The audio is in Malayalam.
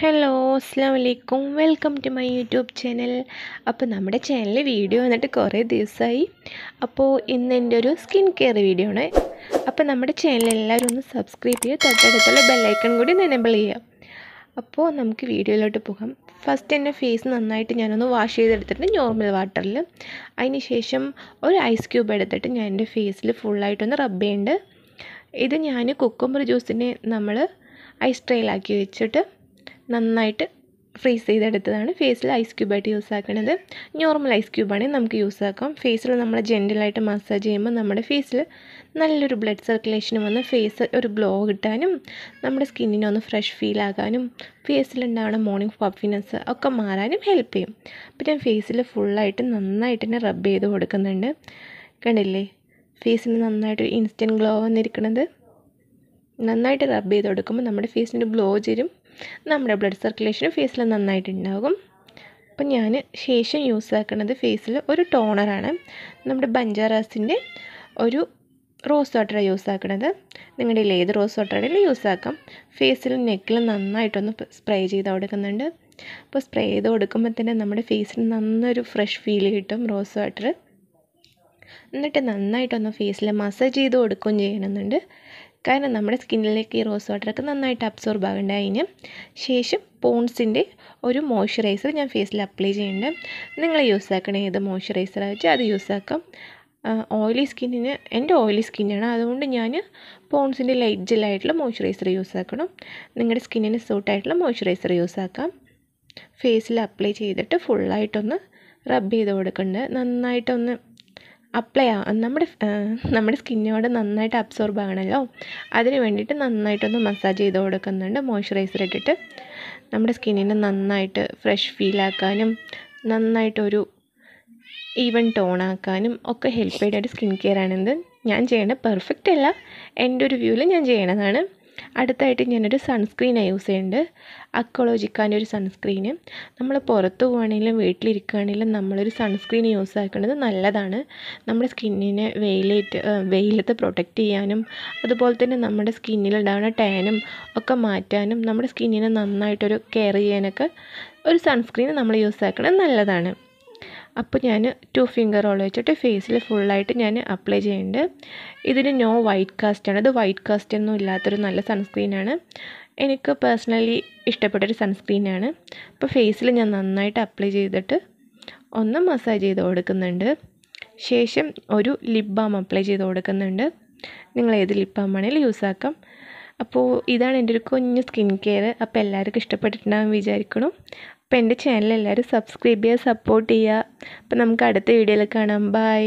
ഹലോ അസ്സാം വലൈക്കും welcome to my YouTube channel അപ്പോൾ നമ്മുടെ ചാനലിൽ വീഡിയോ വന്നിട്ട് കുറേ ദിവസമായി അപ്പോൾ ഇന്ന് എൻ്റെ ഒരു സ്കിൻ കെയർ വീഡിയോ ആണ് അപ്പോൾ നമ്മുടെ ചാനൽ എല്ലാവരും ഒന്ന് സബ്സ്ക്രൈബ് ചെയ്യുക തൊട്ടടുത്തുള്ള ബെല്ലൈക്കൺ കൂടി ഒന്ന് എനബിൾ അപ്പോൾ നമുക്ക് വീഡിയോയിലോട്ട് പോകാം ഫസ്റ്റ് എൻ്റെ ഫേസ് നന്നായിട്ട് ഞാനൊന്ന് വാഷ് ചെയ്തെടുത്തിട്ട് നോർമൽ വാട്ടറിൽ അതിന് ശേഷം ഒരു ഐസ് ക്യൂബ് എടുത്തിട്ട് ഞാൻ എൻ്റെ ഫേസിൽ ഫുള്ളായിട്ടൊന്ന് റബ്ബ് ചെയ്യുന്നുണ്ട് ഇത് ഞാൻ കുക്കുമ്പർ ജ്യൂസിനെ നമ്മൾ ഐസ് ട്രെയിലാക്കി വെച്ചിട്ട് നന്നായിട്ട് ഫ്രീസ് ചെയ്തെടുത്തതാണ് ഫേസിൽ ഐസ് ക്യൂബായിട്ട് യൂസ് ആക്കണത് നോർമൽ ഐസ് ക്യൂബാണെങ്കിൽ നമുക്ക് യൂസ് ആക്കാം ഫേസിൽ നമ്മൾ ജെൻറ്റലായിട്ട് മസാജ് ചെയ്യുമ്പോൾ നമ്മുടെ ഫേസിൽ നല്ലൊരു ബ്ലഡ് സർക്കുലേഷൻ വന്ന് ഫേസ് ഒരു ഗ്ലോ കിട്ടാനും നമ്മുടെ സ്കിന്നിനൊന്ന് ഫ്രഷ് ഫീൽ ആകാനും ഫേസിലുണ്ടാവുന്ന മോർണിംഗ് പഫിനെസ് ഒക്കെ മാറാനും ഹെൽപ്പ് ചെയ്യും പിന്നെ ഞാൻ ഫേസിൽ ഫുള്ളായിട്ട് നന്നായിട്ട് തന്നെ റബ്ബ് ചെയ്ത് കൊടുക്കുന്നുണ്ട് കണ്ടില്ലേ ഫേസിന് നന്നായിട്ട് ഇൻസ്റ്റൻറ്റ് ഗ്ലോ വന്നിരിക്കുന്നത് നന്നായിട്ട് റബ്ബ് ചെയ്ത് കൊടുക്കുമ്പോൾ നമ്മുടെ ഫേസിനൊരു ഗ്ലോ ചേരും നമ്മുടെ ബ്ലഡ് സർക്കുലേഷൻ ഫേസിൽ നന്നായിട്ടുണ്ടാകും അപ്പം ഞാൻ ശേഷം യൂസ് ആക്കുന്നത് ഫേസിൽ ഒരു ടോണറാണ് നമ്മുടെ ബഞ്ചാറാസിൻ്റെ ഒരു റോസ് വാട്ടറാണ് യൂസ് ആക്കുന്നത് നിങ്ങളുടെ കയ്യിൽ ഏത് റോസ് വാട്ടറാണെങ്കിലും യൂസ് ആക്കാം ഫേസിൽ നെക്കിൽ നന്നായിട്ടൊന്ന് സ്പ്രേ ചെയ്ത് കൊടുക്കുന്നുണ്ട് അപ്പോൾ സ്പ്രേ ചെയ്ത് കൊടുക്കുമ്പോൾ തന്നെ നമ്മുടെ ഫേസിന് നന്നൊരു ഫ്രഷ് ഫീൽ കിട്ടും റോസ് വാട്ടർ എന്നിട്ട് നന്നായിട്ടൊന്ന് ഫേസിൽ മസാജ് ചെയ്ത് കൊടുക്കുകയും ചെയ്യണമെന്നുണ്ട് കാരണം നമ്മുടെ സ്കിന്നിലേക്ക് ഈ റോസ് വാട്ടറൊക്കെ നന്നായിട്ട് അബ്സോർബ് ആകേണ്ട അതിന് ശേഷം പോൺസിൻ്റെ ഒരു മോയ്സ്ചറൈസർ ഞാൻ ഫേസിൽ അപ്ലൈ ചെയ്യേണ്ടത് നിങ്ങൾ യൂസ് ആക്കണേ ഏത് മോയ്സ്ചറൈസർ വെച്ചാൽ അത് യൂസ് ആക്കാം ഓയിലി സ്കിന്നിന് എൻ്റെ ഓയിലി സ്കിന്നാണ് അതുകൊണ്ട് ഞാൻ പോൺസിൻ്റെ ലൈറ്റ് ജെല്ലായിട്ടുള്ള മോയ്സ്ചറൈസർ യൂസ് ആക്കണം നിങ്ങളുടെ സ്കിന്നിന് സൂട്ടായിട്ടുള്ള മോയ്സ്ചറൈസർ യൂസ് ആക്കാം ഫേസിൽ അപ്ലൈ ചെയ്തിട്ട് ഫുള്ളായിട്ടൊന്ന് റബ്ബ് ചെയ്ത് കൊടുക്കേണ്ടത് നന്നായിട്ടൊന്ന് അപ്ലൈ നമ്മുടെ നമ്മുടെ സ്കിന്നിനോട് നന്നായിട്ട് അബ്സോർബ് ആകണമല്ലോ അതിന് വേണ്ടിയിട്ട് നന്നായിട്ടൊന്ന് മസാജ് ചെയ്ത് കൊടുക്കുന്നുണ്ട് മോയ്സ്ചറൈസർ ഇട്ടിട്ട് നമ്മുടെ സ്കിന്നിനെ നന്നായിട്ട് ഫ്രഷ് ഫീലാക്കാനും നന്നായിട്ടൊരു ഈവൻ ടോണാക്കാനും ഒക്കെ ഹെൽപ്പ് ചെയ്യുന്ന ഒരു സ്കിൻ കെയർ ആണിത് ഞാൻ ചെയ്യണ പെർഫെക്റ്റ് അല്ല എൻ്റെ ഒരു വ്യൂവിൽ ഞാൻ ചെയ്യണതാണ് അടുത്തായിട്ട് ഞാനൊരു സൺസ്ക്രീനാണ് യൂസ് ചെയ്യുന്നത് അക്കോളോജിക്കാൻ്റെ ഒരു സൺസ്ക്രീന് നമ്മൾ പുറത്ത് പോവുകയാണെങ്കിലും വീട്ടിലിരിക്കുകയാണെങ്കിലും നമ്മളൊരു സൺസ്ക്രീൻ യൂസ് ആക്കുന്നത് നല്ലതാണ് നമ്മുടെ സ്കിന്നിനെ വെയിലേറ്റ് വെയിലത്ത് പ്രൊട്ടക്റ്റ് ചെയ്യാനും അതുപോലെ തന്നെ നമ്മുടെ സ്കിന്നിലുണ്ടാകുന്ന ടാനും ഒക്കെ മാറ്റാനും നമ്മുടെ സ്കിന്നിനെ നന്നായിട്ടൊരു കെയർ ചെയ്യാനൊക്കെ ഒരു സൺസ്ക്രീൻ നമ്മൾ യൂസ് ആക്കുന്നത് നല്ലതാണ് അപ്പോൾ ഞാൻ ടു ഫിംഗറോളം വെച്ചിട്ട് ഫേസിൽ ഫുള്ളായിട്ട് ഞാൻ അപ്ലൈ ചെയ്യുന്നുണ്ട് ഇതിന് നോ വൈറ്റ് കാസ്റ്റ് ആണ് ഇത് വൈറ്റ് കാസ്റ്റ് ഒന്നും ഇല്ലാത്തൊരു നല്ല സൺസ്ക്രീനാണ് എനിക്ക് പേഴ്സണലി ഇഷ്ടപ്പെട്ടൊരു സൺസ്ക്രീനാണ് അപ്പോൾ ഫേസിൽ ഞാൻ നന്നായിട്ട് അപ്ലൈ ചെയ്തിട്ട് ഒന്ന് മസാജ് ചെയ്ത് കൊടുക്കുന്നുണ്ട് ശേഷം ഒരു ലിപ് ബാം അപ്ലൈ ചെയ്ത് കൊടുക്കുന്നുണ്ട് നിങ്ങൾ ഏത് ലിപ് ബാം ആണെങ്കിലും യൂസ് ആക്കാം അപ്പോൾ ഇതാണ് എൻ്റെ ഒരു കുഞ്ഞു സ്കിൻ കെയർ അപ്പോൾ എല്ലാവർക്കും ഇഷ്ടപ്പെട്ടിട്ടുണ്ടാകും വിചാരിക്കണം അപ്പോൾ എൻ്റെ ചാനൽ എല്ലാവരും സബ്സ്ക്രൈബ് ചെയ്യുക സപ്പോർട്ട് ചെയ്യുക അപ്പോൾ നമുക്ക് അടുത്ത വീഡിയോയിൽ കാണാം ബൈ